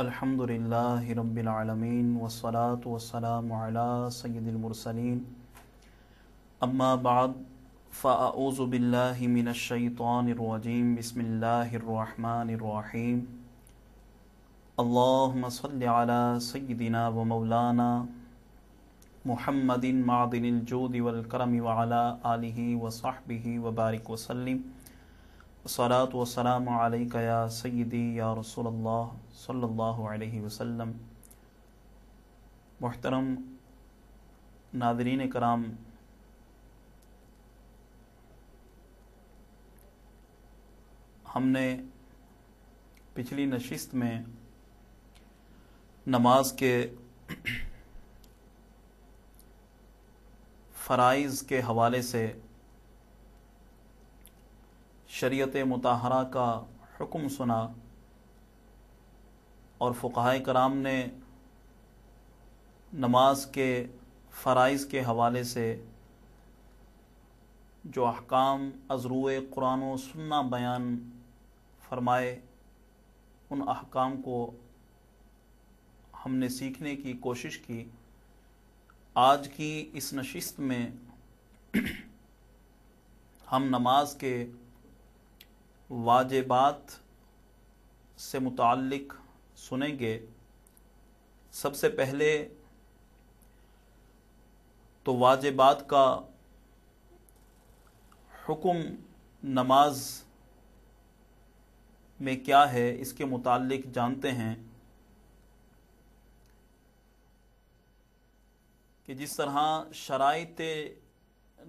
अल्हम्दुलिल्लाहि रब्बिल आलमीन वस्सलातु वस्सलामु अला सय्यिदिल मुरसलीन अम्मा बाद फ़ाऊज़ु बिल्लाहि मिनश शैतानिर रजीम बिस्मिल्लाहिर रहमानिर रहीम अल्लाहुम्मा सल्लि अला सय्यिदिना व मौलाना मुहम्मदिन मादिनिल जूदि वल करम व अला आलिहि व सहबिहि व बारिक वसल्लिम सलात वसलाम या सैदी या रसोल्ला सल्ला वसम मोहतरम नादरीन कराम हमने पिछली नशिस्त में नमाज के फ़राइज़ के हवाले से शरीत मतहरा का हुक्म सुना और फ़ुकाय कराम ने नमाज के फ़राइज के हवाले से जो अहकाम अजरू कुरान सुन्ना बयान फरमाए उन अहकाम को हमने सीखने की कोशिश की आज की इस नशिस्त में हम नमाज के वाजिबात से मुतक सुनेंगे सबसे पहले तो वाजिबात का हुक्म नमाज में क्या है इसके मुतालिक जानते हैं कि जिस तरह शराइत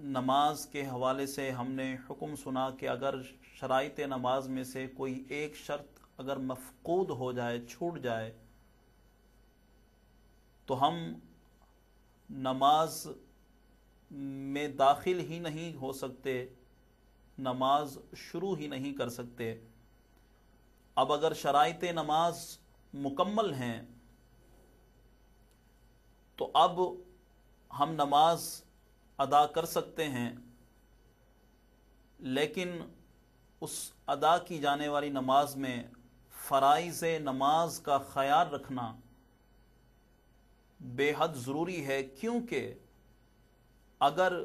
नमाज के हवाले से हमने हुक्म सुना कि अगर शराइत नमाज में से कोई एक शर्त अगर मफकूद हो जाए छूट जाए तो हम नमाज में दाखिल ही नहीं हो सकते नमाज शुरू ही नहीं कर सकते अब अगर शराइत नमाज मुकम्मल हैं तो अब हम नमाज अदा कर सकते हैं लेकिन उस अदा की जाने वाली नमाज में फ़राइज़ नमाज का ख्याल रखना बेहद ज़रूरी है क्योंकि अगर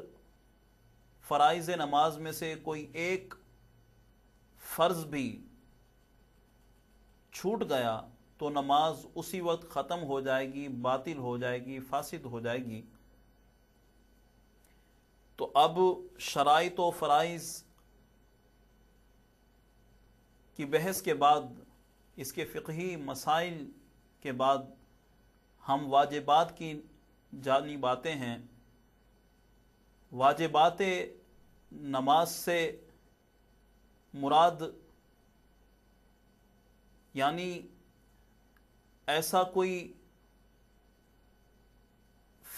फ़राइज़ नमाज में से कोई एक फ़र्ज़ भी छूट गया तो नमाज उसी वक्त ख़त्म हो जाएगी बातिल हो जाएगी फासिद हो जाएगी तो अब शराइ तो फ़राइज़ की बहस के बाद इसके फ़िकी मसाइल के बाद हम वाजबात की जानी बातें हैं वाजबात नमाज से मुराद यानी ऐसा कोई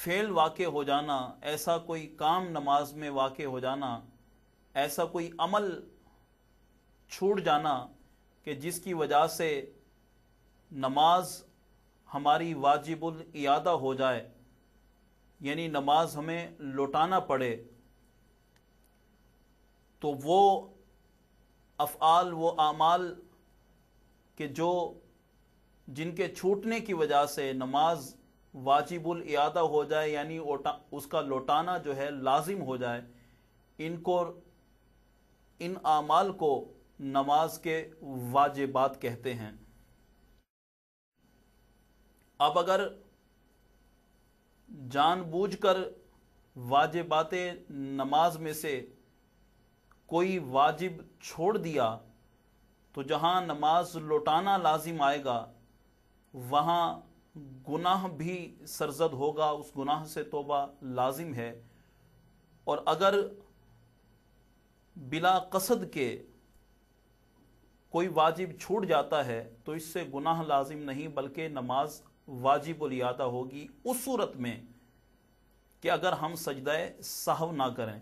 फेल वाक़ हो जाना ऐसा कोई काम नमाज में वाक़ हो जाना ऐसा कोई अमल छूट जाना कि जिसकी वजह से नमाज हमारी वाजिबुल इयादा हो जाए यानी नमाज हमें लौटाना पड़े तो वो अफ़ाल वो आमाल के जो जिनके छूटने की वजह से नमाज वाजिबुल इयादा हो जाए यानी उसका लौटाना जो है लाजिम हो जाए इनको इन आमाल को नमाज के वाजिबात कहते हैं अब अगर जानबूझकर वाजिबात नमाज में से कोई वाजिब छोड़ दिया तो जहाँ नमाज लौटाना लाजिम आएगा वहाँ गुनाह भी सरजद होगा उस गुनाह से तोबा लाजिम है और अगर बिला कसद के कोई वाजिब छूट जाता है तो इससे गुनाह लाजिम नहीं बल्कि नमाज वाजिब लियादा होगी उस सूरत में कि अगर हम सजदाय साहव ना करें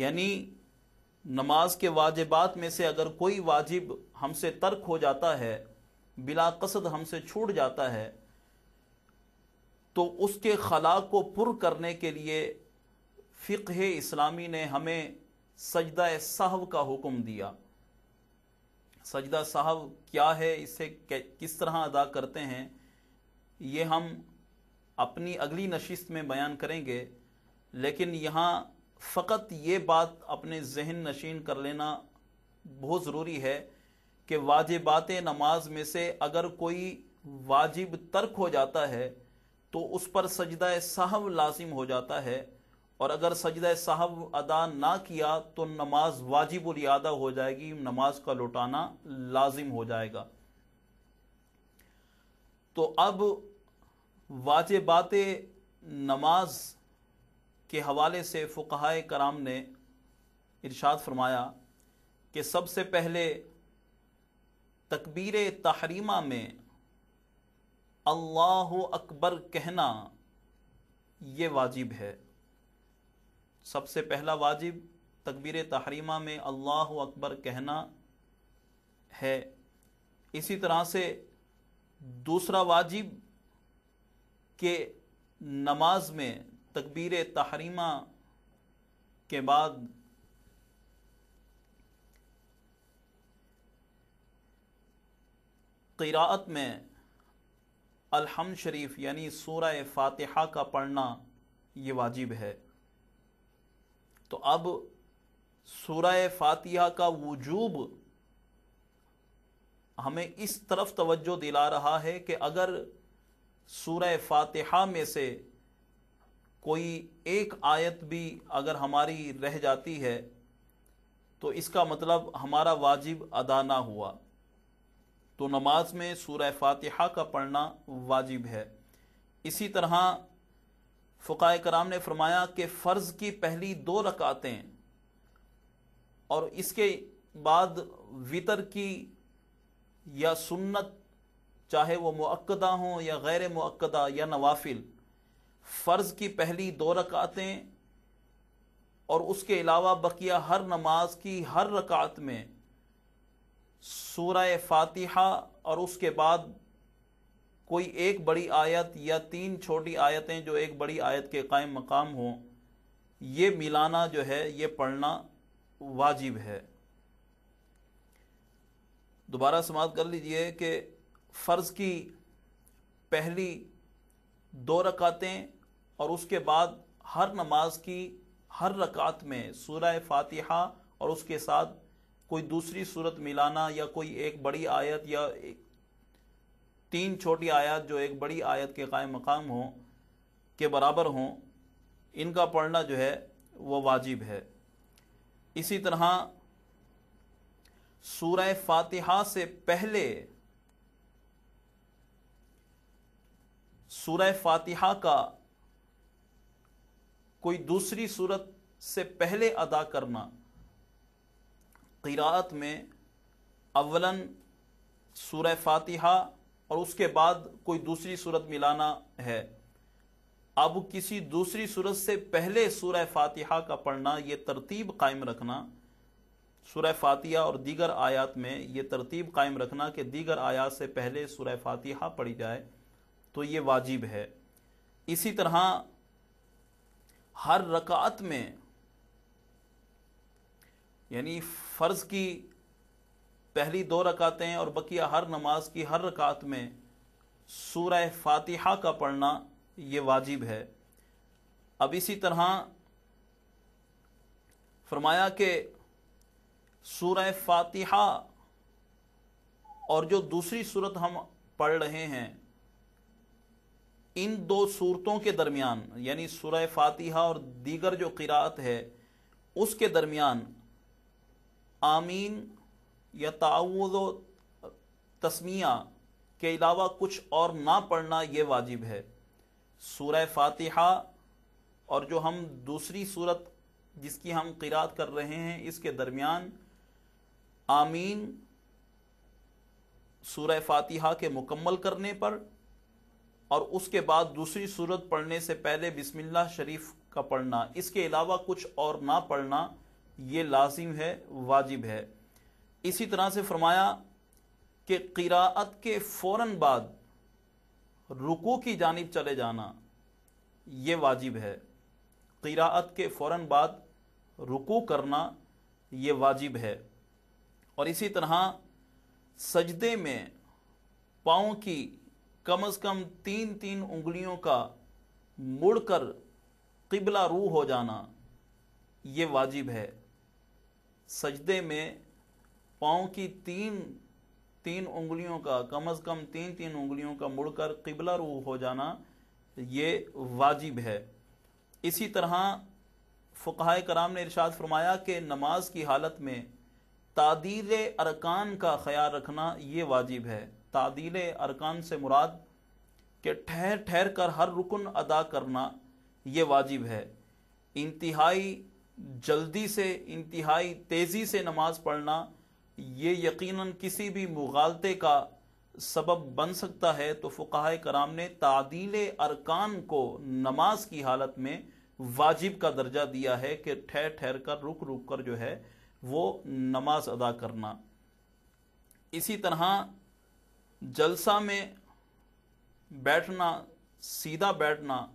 यानी नमाज के वाजिबात में से अगर कोई वाजिब हमसे तर्क हो जाता है बिला कसद हमसे छूट जाता है तो उसके खला को पुर करने के लिए फ़िक इस्लामी ने हमें सजदा सहव का हुक्म दिया सजदा साहब क्या है इसे किस तरह अदा करते हैं ये हम अपनी अगली नशिस्त में बयान करेंगे लेकिन यहाँ फ़कत ये बात अपने जहन नशीन कर लेना बहुत ज़रूरी है कि वाजिबात नमाज में से अगर कोई वाजिब तर्क हो जाता है तो उस पर सजदा साहब लाजिम हो जाता है और अगर सजदा साहब अदा ना किया तो नमाज वाजिबुल अदा हो जाएगी नमाज का लौटाना लाजिम हो जाएगा तो अब वाजबात नमाज के हवाले से फुकाए कराम ने इरशाद फरमाया कि सबसे पहले तकबीर तहरीमा में अल्लाह अकबर कहना ये वाजिब है सबसे पहला वाजिब तकबीर तहरीमा में अल्लाह अकबर कहना है इसी तरह से दूसरा वाजिब के नमाज में तकबीर तहरीमा के बाद क़िरात में अलहम शरीफ यानी सूरह फातिहा का पढ़ना ये वाजिब है तो अब सूरह फातिहा का वजूब हमें इस तरफ तवज्जो दिला रहा है कि अगर सूरह फातिहा में से कोई एक आयत भी अगर हमारी रह जाती है तो इसका मतलब हमारा वाजिब अदा ना हुआ तो नमाज में सूरह फातिहा का पढ़ना वाजिब है इसी तरह फ़काय कराम ने फरमाया कि फ़र्ज़ की पहली दो रकातें और इसके बाद वितर की या सुन्नत चाहे वह मक्दा हों या गैर मक्दा या नवाफिल फ़र्ज़ की पहली दो रकातें और उसके अलावा बकिया हर नमाज की हर रकात में सूरह फातिहा और उसके बाद कोई एक बड़ी आयत या तीन छोटी आयतें जो एक बड़ी आयत के कायम मकाम हों ये मिलाना जो है ये पढ़ना वाजिब है दोबारा समाप्त कर लीजिए कि फ़र्ज़ की पहली दो रकातें और उसके बाद हर नमाज की हर रकात में सूरह फातिहा और उसके साथ कोई दूसरी सूरत मिलाना या कोई एक बड़ी आयत या तीन छोटी आयत जो एक बड़ी आयत के कायम मकाम हों के बराबर हों इनका पढ़ना जो है वो वाजिब है इसी तरह सूरह फातिहा से पहले सूरह फातिहा का कोई दूसरी सूरत से पहले अदा करना किरात में अवलन सूरह फातिहा और उसके बाद कोई दूसरी सूरत मिलाना है अब किसी दूसरी सूरत से पहले सूरह फातिहा का पढ़ना यह तरतीब कायम रखना सूरह फातिहा और दीगर आयात में यह तरतीब कायम रखना कि दीगर आयात से पहले सूरह फातिहा पढ़ी जाए तो ये वाजिब है इसी तरह हर रकात में यानी फ़र्ज़ की पहली दो रकातें और बकिया हर नमाज की हर रकात में सूरह फातिहा का पढ़ना ये वाजिब है अब इसी तरह फरमाया कि सूरह फातिहा और जो दूसरी सूरत हम पढ़ रहे हैं इन दो सूरतों के दरमियान यानी सूरह फातिहा और दीगर जो किरात है उसके दरमियान आमीन या ताउज़ तस्मिया के अलावा कुछ और ना पढ़ना ये वाजिब है सूरह फातिहा और जो हम दूसरी सूरत जिसकी हम किरात कर रहे हैं इसके दरमियान आमीन सूरह फातिहा के मुकम्मल करने पर और उसके बाद दूसरी सूरत पढ़ने से पहले बिस्मिल्लाह शरीफ का पढ़ना इसके अलावा कुछ और ना पढ़ना ये लाजिम है वाजिब है इसी तरह से फरमाया कि क़राअत के फ़ौर बाद रुकू की जानब चले जाना ये वाजिब है क़राअत के फ़ौर बाद रुकू करना ये वाजिब है और इसी तरह सजदे में पाँव की कम अज़ कम तीन तीन उंगलियों का मुड़ कर किबला रू हो जाना ये वाजिब है सजदे में पाओ की तीन तीन उंगलियों का कम अज कम तीन तीन उंगलियों का मुड़कर किबला रू हो जाना ये वाजिब है इसी तरह फ़ुकाय कराम ने इरशाद फरमाया कि नमाज की हालत में तादील अरकान का ख्याल रखना ये वाजिब है तादील अरकान से मुराद के ठहर ठहर कर हर रुकन अदा करना ये वाजिब है इंतहाई जल्दी से इंतहाई तेज़ी से नमाज़ पढ़ना ये यकीनन किसी भी मुगालते का सबब बन सकता है तो फ़ुकाह कराम ने तादील अरकान को नमाज की हालत में वाजिब का दर्जा दिया है कि ठहर ठहर कर रुक रुक कर जो है वो नमाज अदा करना इसी तरह जलसा में बैठना सीधा बैठना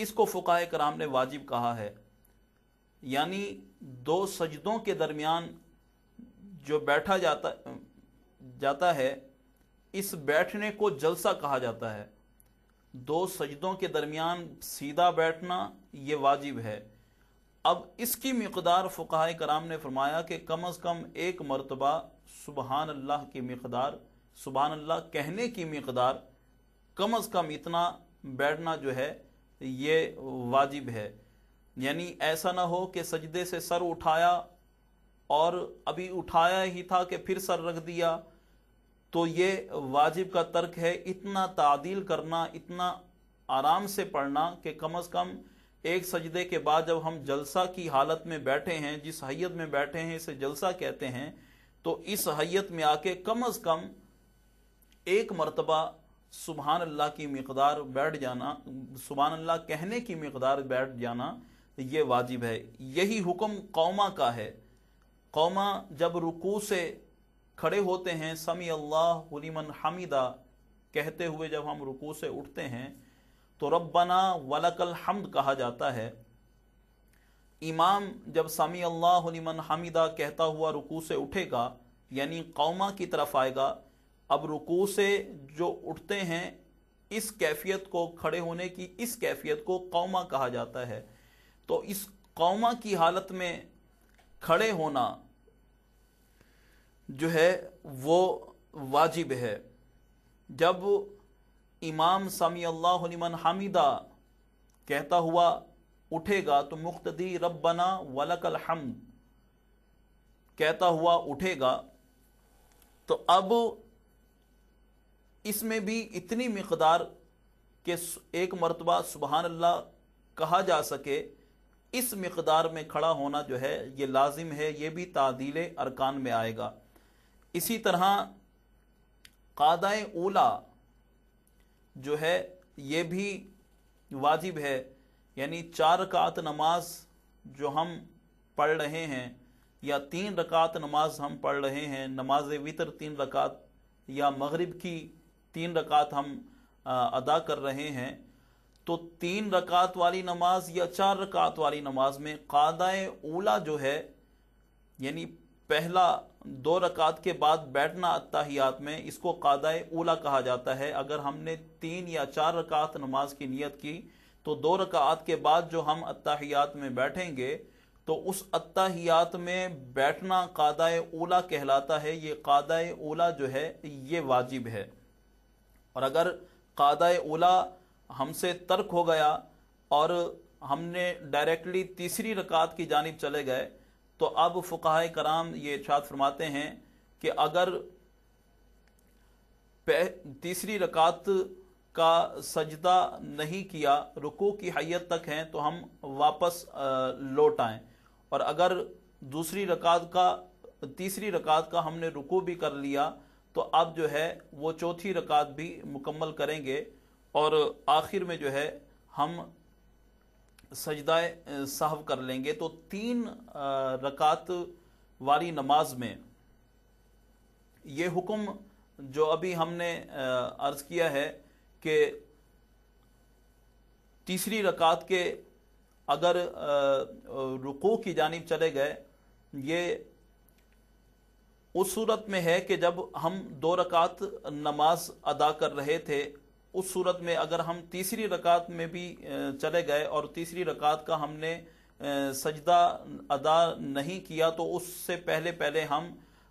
इसको फ़ुकाह कराम ने वाजिब कहा है यानी दो सजदों के दरमियान जो बैठा जाता जाता है इस बैठने को जलसा कहा जाता है दो सजदों के दरमियान सीधा बैठना ये वाजिब है अब इसकी मकदार फ़ुकाय कराम ने फरमाया कि कम अज़ कम एक मरतबा सुबहान अल्लाह की मकदार सुबहान अल्लाह कहने की मकदार कम अज़ कम इतना बैठना जो है ये वाजिब है यानी ऐसा ना हो कि सजदे से सर उठाया और अभी उठाया ही था कि फिर सर रख दिया तो ये वाजिब का तर्क है इतना तादील करना इतना आराम से पढ़ना कि कम अज़ कम एक सजदे के बाद जब हम जलसा की हालत में बैठे हैं जिस हैत में बैठे हैं इसे जलसा कहते हैं तो इस हैत में आके कम अज़ कम एक मरतबा सुबहान अल्लाह की मकदार बैठ जाना सुबहान अल्लाह कहने की मकदार बैठ जाना ये वाजिब है यही हुक्म कौमा का है कौमा जब रुकू से खड़े होते हैं समी अल्लाह हमीदा कहते हुए जब हम रुकू से उठते हैं तो रब्बना वलकल हमद कहा जाता है इमाम जब समी अल्लाह लिमन हमीदा कहता हुआ रुकू से उठेगा यानी कौमा की तरफ आएगा अब रुकू से जो उठते हैं इस कैफियत को खड़े होने की इस कैफियत को कौमा कहा जाता है तो इस कौमा की हालत में खड़े होना जो है वो वाजिब है जब इमाम समी अल्लाहमन हामिदा कहता हुआ उठेगा तो मुख्तदी रब्बना वलकल हम कहता हुआ उठेगा तो अब इसमें भी इतनी मकदार के एक मरतबा सुबहान अल्लाह कहा जा सके इस मकदार में खड़ा होना जो है ये लाजिम है ये भी तादील अरकान में आएगा इसी तरह कादा ओला जो है ये भी वाजिब है यानी चार रकात नमाज जो हम पढ़ रहे हैं या तीन रकात नमाज हम पढ़ रहे हैं नमाज वितर तीन रकात या मगरिब की तीन रकात हम अदा कर रहे हैं तो तीन रकात वाली नमाज या चार रकात वाली नमाज में कादाए ओला जो है यानी पहला दो रकात के बाद बैठना अत्ताहियात में इसको कादाए ओला कहा जाता है अगर हमने तीन या चार रकात नमाज की नीयत की तो दो रकात के बाद जो हम अत्ताहियात में बैठेंगे तो उस अत्ताहियात में बैठना कादाए ओला कहलाता है ये कादाए ओला जो है ये वाजिब है और अगर कादाए ओला हमसे तर्क हो गया और हमने डायरेक्टली तीसरी रकात की जानब चले गए तो अब फ़ुकाह कराम ये इर्शाद फरमाते हैं कि अगर तीसरी रकात का सजदा नहीं किया रुकू की हैत तक हैं तो हम वापस लौट आएँ और अगर दूसरी रकात का तीसरी रकात का हमने रुकू भी कर लिया तो अब जो है वो चौथी रकात भी मुकम्मल करेंगे और आखिर में जो है हम सजदाए साहब कर लेंगे तो तीन रकात वाली नमाज में ये हुक्म जो अभी हमने अर्ज़ किया है कि तीसरी रकात के अगर रुकू की जानब चले गए ये उस सूरत में है कि जब हम दो रकात नमाज अदा कर रहे थे उस सूरत में अगर हम तीसरी रकात में भी चले गए और तीसरी रकात का हमने सजदा अदा नहीं किया तो उससे पहले पहले हम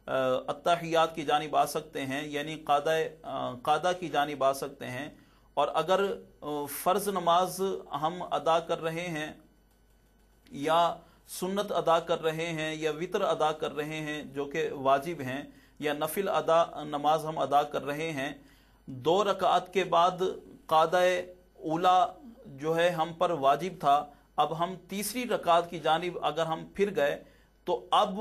अत्तहियात की जानब आ सकते हैं यानी कादा कादा की जानब आ सकते हैं और अगर फ़र्ज़ नमाज हम अदा कर रहे हैं या सुन्नत अदा कर रहे हैं या वितर अदा कर रहे हैं जो कि वाजिब हैं या नफिल अदा नमाज हम अदा कर रहे हैं दो रकात के बाद कादा ओला जो है हम पर वाजिब था अब हम तीसरी रकात की जानब अगर हम फिर गए तो अब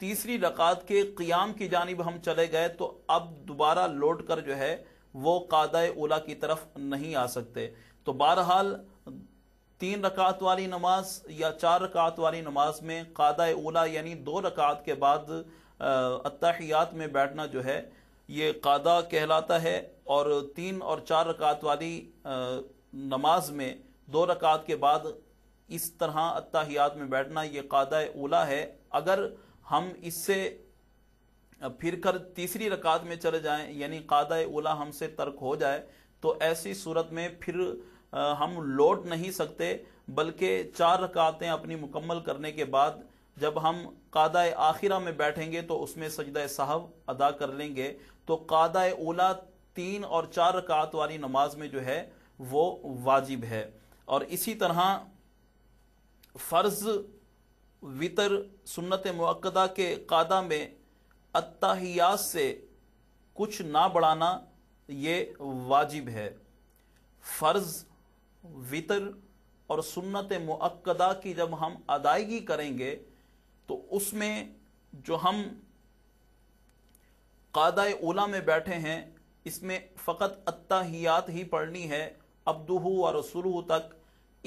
तीसरी रकात के क़ियाम की जानब हम चले गए तो अब दोबारा लौट कर जो है वो कादा ओला की तरफ नहीं आ सकते तो बहरहाल तीन रकात वाली नमाज या चार रकात वाली नमाज में कादा ओला यानी दो रकात के बाद अतहियात में बैठना जो है ये कादा कहलाता है और तीन और चार रकात वाली नमाज में दो रकात के बाद इस तरह अत्ताहियात में बैठना ये कादा उला है अगर हम इससे फिर कर तीसरी रकात में चले जाएं यानी कादा उला हमसे तर्क हो जाए तो ऐसी सूरत में फिर हम लौट नहीं सकते बल्कि चार रकातें अपनी मुकम्मल करने के बाद जब हम कादा आखिरा में बैठेंगे तो उसमें सजदा साहब अदा कर लेंगे तो कादा ओला तीन और चार रकात वाली नमाज में जो है वो वाजिब है और इसी तरह फ़र्ज वितर सुन्नत मक्दा के कादा में अत्ताहियात से कुछ ना बढ़ाना ये वाजिब है फ़र्ज वितर और सुन्नत मक्दा की जब हम अदायगी करेंगे तो उसमें जो हम कादा ओला में बैठे हैं इसमें फ़कत अत्ताहियात ही पढ़नी है अब्दुहू और रसुलहू तक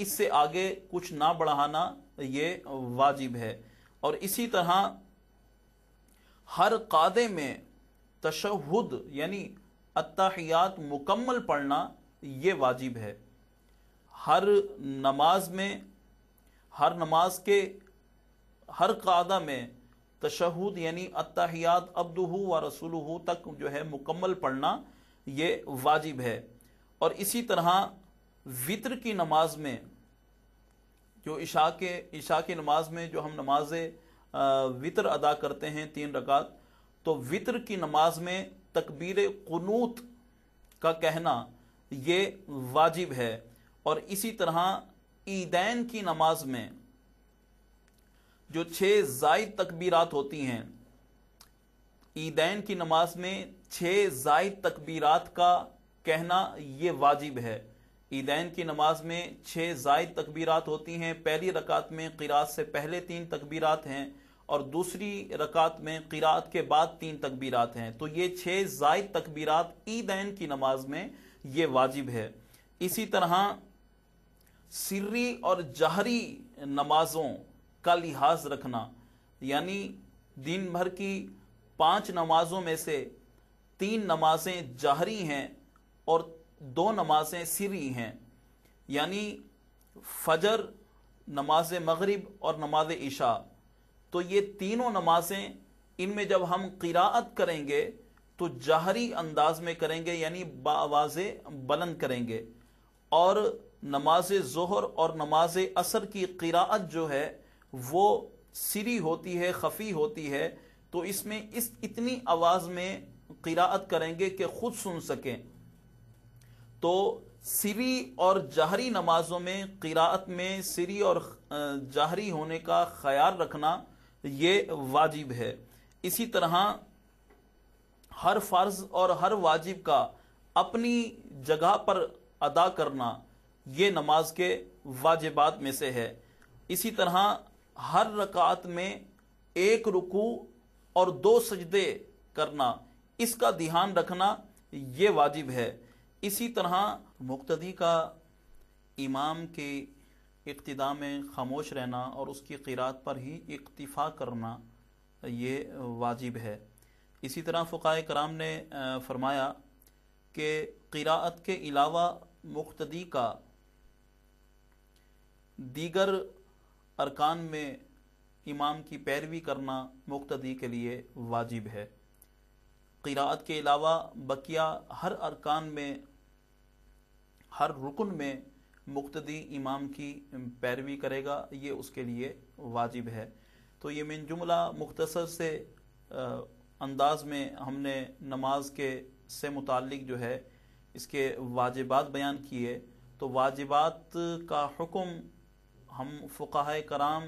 इससे आगे कुछ ना बढ़ाना ये वाजिब है और इसी तरह हर कादे में तशहुद यानी अत्ताहियात मुकम्मल पढ़ना ये वाजिब है हर नमाज में हर नमाज के हर कादा में तशहद यानी अतहियात अब्दू व रसूलू तक जो है मुकम्मल पढ़ना ये वाजिब है और इसी तरह वितर की नमाज में जो इशा के इशा की नमाज में जो हम नमाज वितर अदा करते हैं तीन रकात तो वितर की नमाज में तकबीर कनूत का कहना ये वाजिब है और इसी तरह ईदैन की नमाज में जो छः जायद तकबीरात होती हैं ईदैन की नमाज में छः जायद तकबीरात का कहना ये वाजिब है ईदैन की नमाज में छः जायद तकबीरात होती हैं पहली रकात में किरात से पहले तीन तकबीरात हैं और दूसरी रकात में किरात के बाद तीन तकबीरात हैं तो ये छः जायद तकबीरात ईदैन की नमाज में ये वाजिब है इसी तरह सिर्री और जहरी नमाजों का लिहाज रखना यानी दिन भर की पांच नमाजों में से तीन नमाजें जाहरी हैं और दो नमाजें सिरी हैं यानी फजर नमाज मगरिब और नमाज इशा तो ये तीनों नमाजें इनमें जब हम किरात करेंगे तो जाहरी अंदाज में करेंगे यानी बावाज बुलंद करेंगे और नमाज जहर और नमाज असर की किरात जो है वो सिरी होती है खफी होती है तो इसमें इस इतनी आवाज में किरात करेंगे कि खुद सुन सकें तो सिरी और जहरी नमाजों में किरात में सिरी और जहरी होने का ख्याल रखना ये वाजिब है इसी तरह हर फर्ज और हर वाजिब का अपनी जगह पर अदा करना ये नमाज के वाजिबात में से है इसी तरह हर रकात में एक रुकू और दो सजदे करना इसका ध्यान रखना ये वाजिब है इसी तरह मुक्तदी का इमाम के इकतदा में खामोश रहना और उसकी किरात पर ही इक्तफा करना ये वाजिब है इसी तरह फ़ुकाय कराम ने फरमाया कि किरात के अलावा मुख्तदी का दीगर अरकान में इमाम की पैरवी करना मुक्तदी के लिए वाजिब है क़िरात के अलावा बकिया हर अरकान में हर रुकन में मुक्तदी इमाम की पैरवी करेगा ये उसके लिए वाजिब है तो ये मिन जुमला मुख्तसर से अंदाज में हमने नमाज के से मुतक जो है इसके वाजिबात बयान किए तो वाजिबात का हुक्म हम फ़ुकाह कराम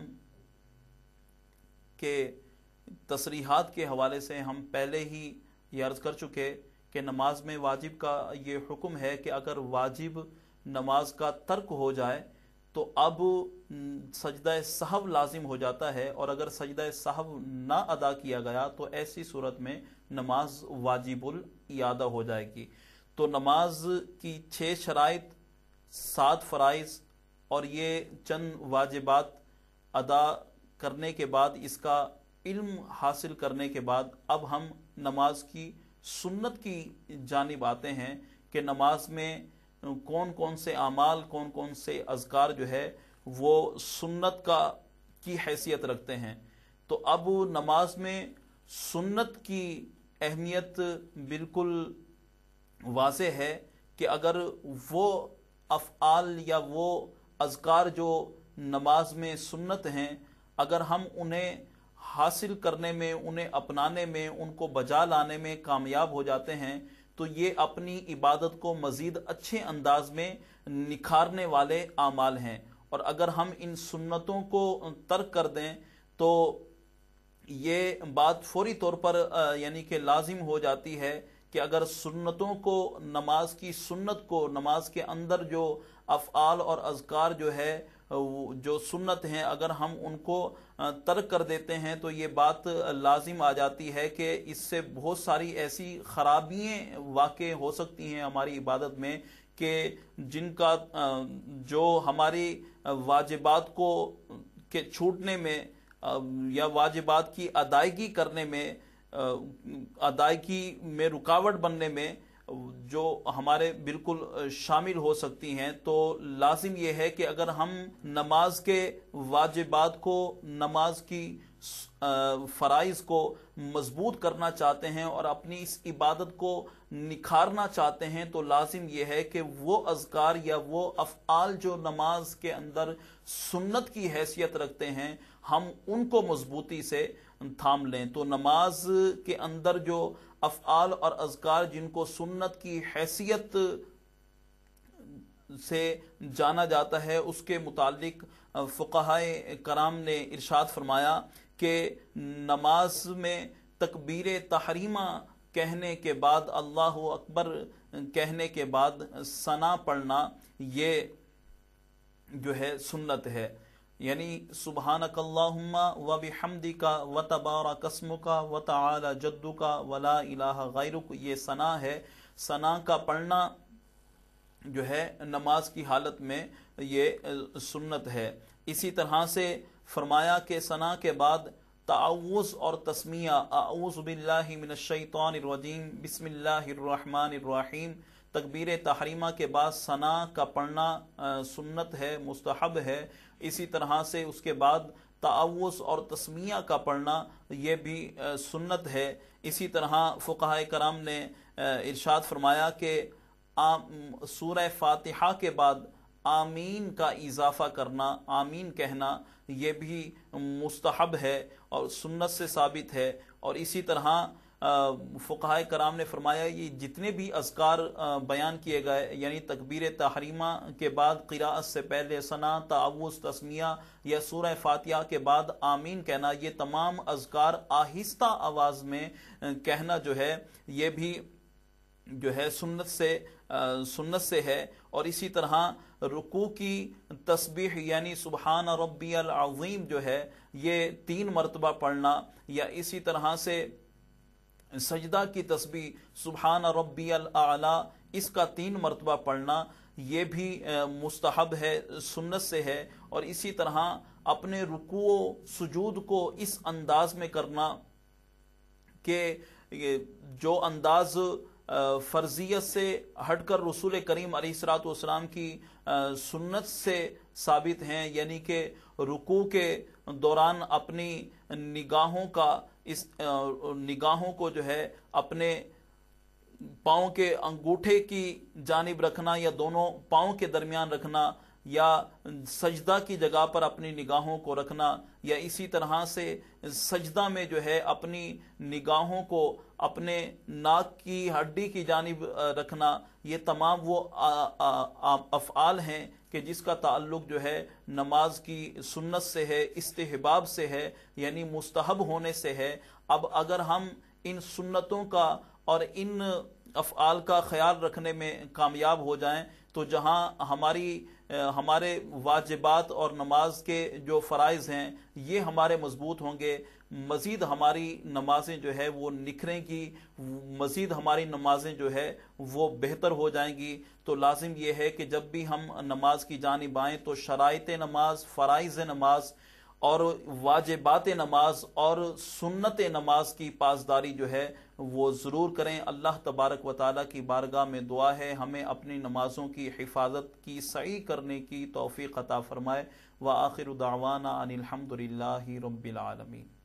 के तसरीहत के हवाले से हम पहले ही ये अर्ज़ कर चुके कि नमाज में वाजिब का ये हुक्म है कि अगर वाजिब नमाज का तर्क हो जाए तो अब सजदा साहब लाजिम हो जाता है और अगर सजदा साहब ना अदा किया गया तो ऐसी सूरत में नमाज वाजिबुल यादा हो जाएगी तो नमाज की छः शराइ सात फ़राइज़ और ये चंद वाजिबात अदा करने के बाद इसका इल्म हासिल करने के बाद अब हम नमाज की सुन्नत की जानब आते हैं कि नमाज में कौन कौन से अमाल कौन कौन से अजकार जो है वो सुन्नत का की हैसियत रखते हैं तो अब नमाज में सुन्नत की अहमियत बिल्कुल वाज है कि अगर वो अफआल या वो अजकार जो नमाज में सुन्नत हैं अगर हम उन्हें हासिल करने में उन्हें अपनाने में उनको बजा लाने में कामयाब हो जाते हैं तो ये अपनी इबादत को मज़ीद अच्छे अंदाज में निखारने वाले आमाल हैं और अगर हम इन सुन्नतों को तर्क कर दें तो ये बात फौरी तौर पर यानी कि लाजिम हो जाती है कि अगर सुन्नतों को नमाज की सुन्नत को नमाज के अंदर जो अफ़ाल और अजकार जो है जो सुन्नत हैं अगर हम उनको तर्क कर देते हैं तो ये बात लाजिम आ जाती है कि इससे बहुत सारी ऐसी खराबियाँ वाक़ हो सकती हैं हमारी इबादत में कि जिनका जो हमारी वाजिबात को के छूटने में या वाजिबात की अदायगी करने में अदायगी में रुकावट बनने में जो हमारे बिल्कुल शामिल हो सकती हैं तो लाजिम यह है कि अगर हम नमाज के वाजिबात को नमाज की फ़राइज को मजबूत करना चाहते हैं और अपनी इस इबादत को निखारना चाहते हैं तो लाजिम यह है कि वो अजकार या वो अफ़ाल जो नमाज के अंदर सुन्नत की हैसियत रखते हैं हम उनको मजबूती से थाम लें तो नमाज के अंदर जो अफआल और अजकार जिनको सुन्नत की हैसियत से जाना जाता है उसके मुतालिक फ़ुकाए कराम ने इरशाद फरमाया कि नमाज में तकबीर तहरीमा कहने के बाद अल्लाह अकबर कहने के बाद सना पढ़ना ये जो है सुन्नत है यानी सुबहान कल्लाहुम्मा व बिहमदी का व तबारा कस्म का व तला जद्दू का वला इलाह गैरुक ये सना है सना का पढ़ना जो है नमाज की हालत में ये सुन्नत है इसी तरह से फरमाया के सना के बाद ताउस और तस्मिया आउस बिल्लाशैतरजीम बसमिल्लाम तकबीर तहरीमा के बाद सना का पढ़ना सुन्नत है मुस्तहब है इसी तरह से उसके बाद तावस और तस्मिया का पढ़ना यह भी सुन्नत है इसी तरह फ़ुकाह कराम ने इर्शाद फरमाया कि सूर फातिहा के बाद आमीन का इजाफा करना आमीन कहना यह भी मुस्तहब है और सुन्नत से साबित है और इसी तरह फ़ुकाय कराम ने फरमाया ये जितने भी असकार बयान किए गए यानी तकबीर तहरीमा के बाद किरात से पहले सना तावस तस्मिया या सूर फातिया के बाद आमीन कहना ये तमाम अजकार आहिस्ता आवाज़ में कहना जो है ये भी जो है सुन्नत से सुन्नत से है और इसी तरह रुकू की तस्बीह यानी सुबहान रबी अज़ीम जो है ये तीन मरतबा पढ़ना या इसी तरह से सजदा की तस्बी सुबहान रबी अला इसका तीन मरतबा पढ़ना ये भी मुस्तहब है सुन्नत से है और इसी तरह अपने रुकुओ सुजूद को इस अंदाज में करना के जो अंदाज़ फर्जियत से हटकर रसूल करीम सलाम की सुन्नत से साबित हैं यानी कि रुकू के दौरान अपनी निगाहों का इस निगाहों को जो है अपने पाँव के अंगूठे की जानब रखना या दोनों पाँव के दरमियान रखना या सजदा की जगह पर अपनी निगाहों को रखना या इसी तरह से सजदा में जो है अपनी निगाहों को अपने नाक की हड्डी की जानब रखना ये तमाम वो अफ़ाल हैं कि जिसका ताल्लुक जो है नमाज की सुन्नत से है इस्तेहबाब से है यानी मुस्तहब होने से है अब अगर हम इन सुन्नतों का और इन अफ़ाल का ख्याल रखने में कामयाब हो जाएं तो जहाँ हमारी हमारे वाजिबात और नमाज के जो फ़रज़ हैं ये हमारे मजबूत होंगे मज़ीद हमारी नमाजें जो है वो निखरेंगी मज़ीद हमारी नमाजें जो है वो बेहतर हो जाएंगी तो लाजिम यह है कि जब भी हम नमाज की जानब आए तो शरात नमाज फ़राइज नमाज और वाजबात नमाज और सुन्नत नमाज की पासदारी जो है वो ज़रूर करें अल्लाह तबारक व ताली की बारगाह में दुआ है हमें अपनी नमाज़ों की हिफाजत की सही करने की तोफ़ी अता फ़रमाए व आखिर दावाना अनिलहमदिल्ला रबालमीन